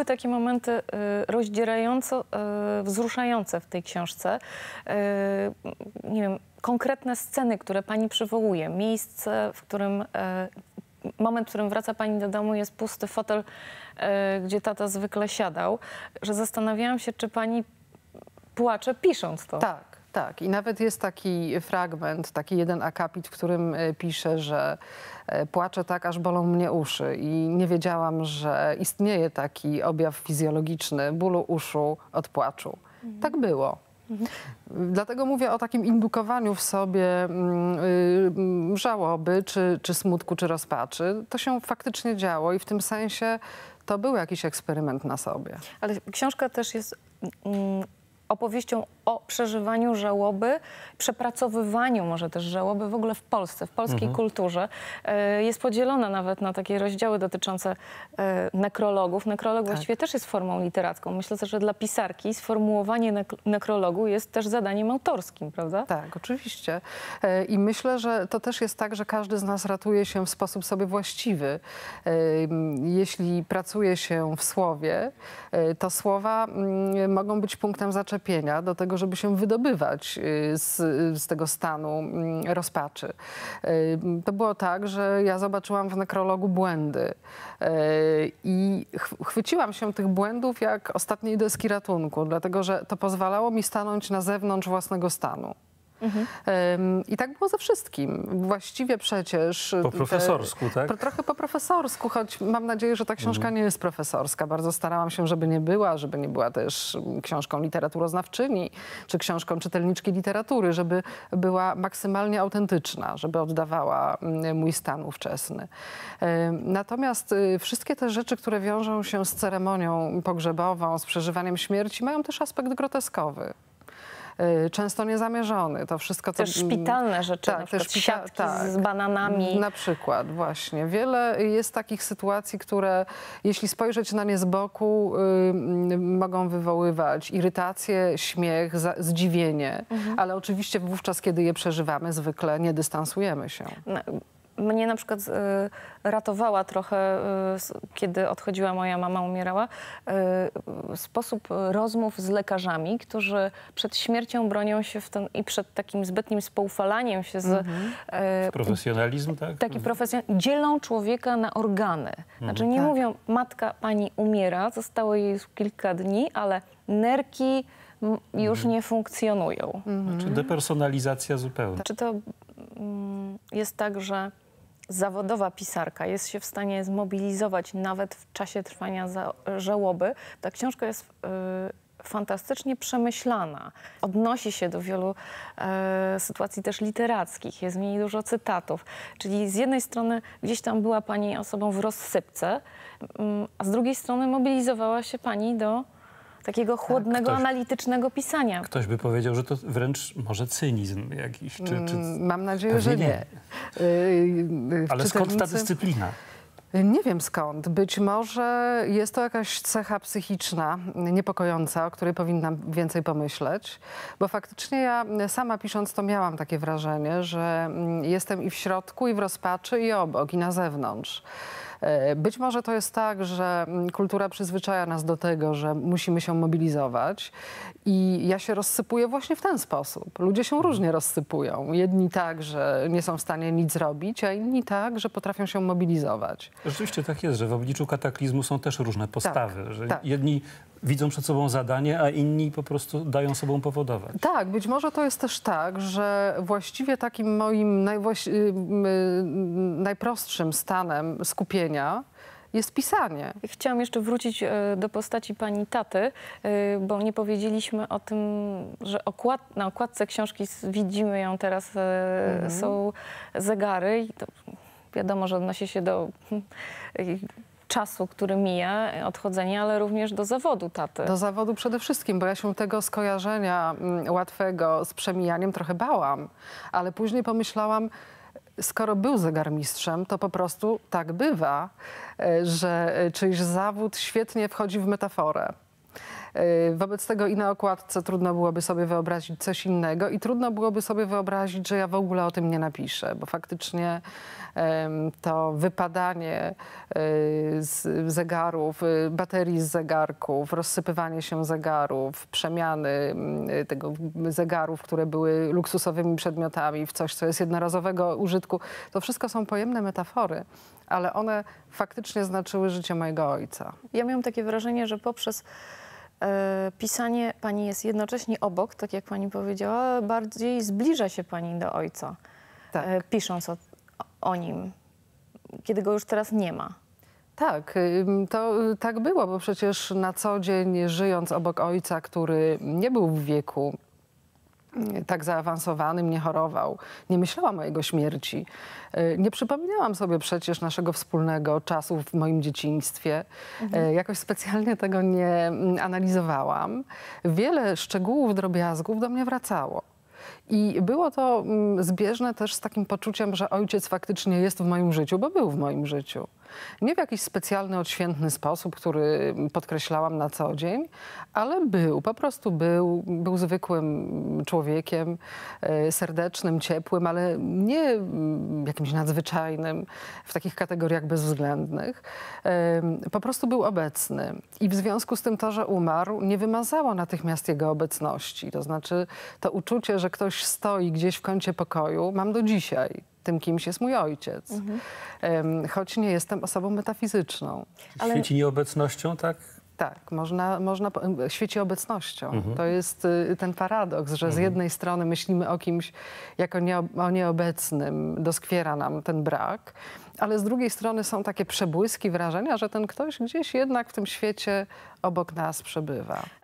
były takie momenty y, rozdzierająco y, wzruszające w tej książce. Y, nie wiem, konkretne sceny, które pani przywołuje, miejsce, w którym moment, w którym wraca pani do domu, jest pusty fotel, gdzie tata zwykle siadał, że zastanawiałam się, czy pani płacze pisząc to. Tak. Tak, i nawet jest taki fragment, taki jeden akapit, w którym e, pisze, że e, płaczę tak, aż bolą mnie uszy i nie wiedziałam, że istnieje taki objaw fizjologiczny bólu uszu od płaczu. Mhm. Tak było. Mhm. Dlatego mówię o takim indukowaniu w sobie yy, żałoby, czy, czy smutku, czy rozpaczy. To się faktycznie działo i w tym sensie to był jakiś eksperyment na sobie. Ale książka też jest mm, opowieścią o przeżywaniu żałoby, przepracowywaniu może też żałoby w ogóle w Polsce, w polskiej mhm. kulturze. E, jest podzielona nawet na takie rozdziały dotyczące e, nekrologów. Nekrolog tak. właściwie też jest formą literacką. Myślę, że dla pisarki sformułowanie nekrologu jest też zadaniem autorskim, prawda? Tak, oczywiście. E, I myślę, że to też jest tak, że każdy z nas ratuje się w sposób sobie właściwy. Jeśli pracuje się w słowie, to słowa mm, mogą być punktem zaczepienia do tego, żeby się wydobywać y, z, z tego stanu mm, rozpaczy. Y, to było tak, że ja zobaczyłam w nekrologu błędy y, i chwyciłam się tych błędów jak ostatniej deski ratunku, dlatego że to pozwalało mi stanąć na zewnątrz własnego stanu. Mhm. I tak było ze wszystkim. Właściwie przecież... Po profesorsku, te, tak? Po, trochę po profesorsku, choć mam nadzieję, że ta książka mhm. nie jest profesorska. Bardzo starałam się, żeby nie była, żeby nie była też mm, książką literaturoznawczyni, czy książką czytelniczki literatury, żeby była maksymalnie autentyczna, żeby oddawała mm, mój stan ówczesny. natomiast y, wszystkie te rzeczy, które wiążą się z ceremonią pogrzebową, z przeżywaniem śmierci, mają też aspekt groteskowy. Y, często niezamierzony. To wszystko... To, też szpitalne rzeczy, tak, na przykład szpita- siatki tak, z bananami. Na przykład, właśnie. Wiele jest takich sytuacji, które jeśli spojrzeć na nie z boku, y, mogą wywoływać irytację, śmiech, za, zdziwienie, mhm. ale oczywiście wówczas, kiedy je przeżywamy, zwykle nie dystansujemy się. No mnie na przykład y, ratowała trochę, y, kiedy odchodziła moja mama, umierała, y, sposób rozmów z lekarzami, którzy przed śmiercią bronią się w ten, i przed takim zbytnim spoufalaniem się z... Mhm. profesjonalizm, tak? Taki mhm. profesjonalizm. Dzielą człowieka na organy. Mhm. Znaczy nie tak. mówią, matka pani umiera, zostało jej kilka dni, ale nerki już mhm. nie funkcjonują. Znaczy, mhm. Czy depersonalizacja zupełnie. Czy to mm, jest tak, że zawodowa pisarka jest się w stanie zmobilizować nawet w czasie trwania za, żałoby, ta książka jest y, fantastycznie przemyślana. Odnosi się do wielu y, sytuacji też literackich, jest w niej dużo cytatów. Czyli z jednej strony gdzieś tam była pani osobą w rozsypce, y, a z drugiej strony mobilizowała się pani do takiego tak, chłodnego, ktoś, analitycznego pisania. Ktoś by powiedział, że to wręcz może cynizm jakiś. Czy, czy... Mm, mam nadzieję, że nie. nie. Y, y, Ale czytelnicy... skąd ta dyscyplina? Nie wiem skąd. Być może jest to jakaś cecha psychiczna, niepokojąca, o której powinnam więcej pomyśleć, bo faktycznie ja sama pisząc to miałam takie wrażenie, że mm, jestem i w środku, i w rozpaczy, i obok, i na zewnątrz. E, być może to jest tak, że mm, kultura przyzwyczaja nas do tego, że musimy się mobilizować i ja się rozsypuję właśnie w ten sposób. Ludzie się różnie rozsypują. Jedni tak, że nie są w stanie nic zrobić, a inni tak, że potrafią się mobilizować. Rzeczywiście tak jest, że w obliczu kataklizmu są też różne postawy. Tak, że tak. Jedni widzą przed sobą zadanie, a inni po prostu dają sobą powodować. Tak, być może to jest też tak, że właściwie takim moim y, y, najprostszym stanem skupienia jest pisanie. Chciałam jeszcze wrócić e, do postaci pani taty, e, bo nie powiedzieliśmy o tym, że okład, na okładce książki widzimy ją teraz, mm -hmm. są zegary. I to wiadomo, że odnosi się do czasu, który mija, e, odchodzenie, ale również do zawodu taty. Do zawodu przede wszystkim, bo ja się tego skojarzenia mm, łatwego z przemijaniem trochę bałam, ale później pomyślałam, skoro był zegarmistrzem, to po prostu tak bywa, e, że e, czyjś zawód świetnie wchodzi w metaforę. Y, wobec tego i na okładce trudno byłoby sobie wyobrazić coś innego i trudno byłoby sobie wyobrazić, że ja w ogóle o tym nie napiszę, bo faktycznie to wypadanie y, z zegarów, y, baterii z zegarków, rozsypywanie się zegarów, przemiany mm, tego zegarów, które były luksusowymi przedmiotami w coś, co jest jednorazowego użytku, to wszystko są pojemne metafory ale one faktycznie znaczyły życie mojego ojca. Ja miałam takie wrażenie, że poprzez E, pisanie pani jest jednocześnie obok, tak jak pani powiedziała, bardziej zbliża się pani do ojca, tak. E, pisząc o, o nim, kiedy go już teraz nie ma. Tak, to y, tak było, bo przecież na co dzień żyjąc obok ojca, który nie był w wieku tak zaawansowanym, nie chorował. Nie myślałam o jego śmierci. E, nie przypominałam sobie przecież naszego wspólnego czasu w moim dzieciństwie. E, mhm. Jakoś specjalnie tego nie mm, analizowałam. Wiele szczegółów, drobiazgów do mnie wracało. I było to mm, zbieżne też z takim poczuciem, że ojciec faktycznie jest w moim życiu, bo był w moim życiu. Nie w jakiś specjalny, odświętny sposób, który podkreślałam na co dzień, ale był, po prostu był, był zwykłym człowiekiem, e, serdecznym, ciepłym, ale nie mm, jakimś nadzwyczajnym w takich kategoriach bezwzględnych. Po prostu był obecny i w związku z tym to, że umarł, nie wymazało natychmiast jego obecności. To znaczy to uczucie, że ktoś stoi gdzieś w kącie pokoju, mam do dzisiaj tym kimś jest mój ojciec. Mhm. Choć nie jestem osobą metafizyczną. Ale... Świeci nieobecnością, tak? Tak, można, można świeci obecnością. Mhm. To jest y, ten paradoks, że mhm. z jednej strony myślimy o kimś jako nie, o nieobecnym, doskwiera nam ten brak, ale z drugiej strony są takie przebłyski wrażenia, że ten ktoś gdzieś jednak w tym świecie obok nas przebywa.